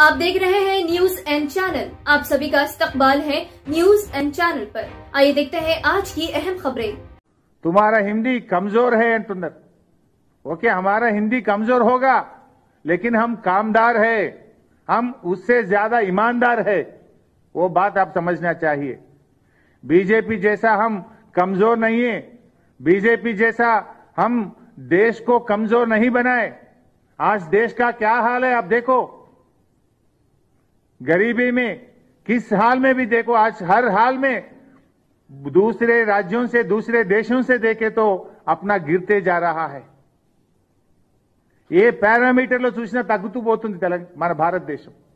आप देख रहे हैं न्यूज एंड चैनल आप सभी का इस्तकबाल है न्यूज एंड चैनल पर आइए देखते हैं आज की अहम खबरें तुम्हारा हिंदी कमजोर है एंटर ओके हमारा हिंदी कमजोर होगा लेकिन हम कामदार है हम उससे ज्यादा ईमानदार है वो बात आप समझना चाहिए बीजेपी जैसा हम कमजोर नहीं है बीजेपी जैसा हम देश को कमजोर नहीं बनाए आज देश का क्या हाल है आप देखो गरीबी में किस हाल में भी देखो आज हर हाल में दूसरे राज्यों से दूसरे देशों से देखे तो अपना गिरते जा रहा है ये पैरामीटर చూసినా తగ్గుతూ పోతుంది తెలంగాణ भारत देश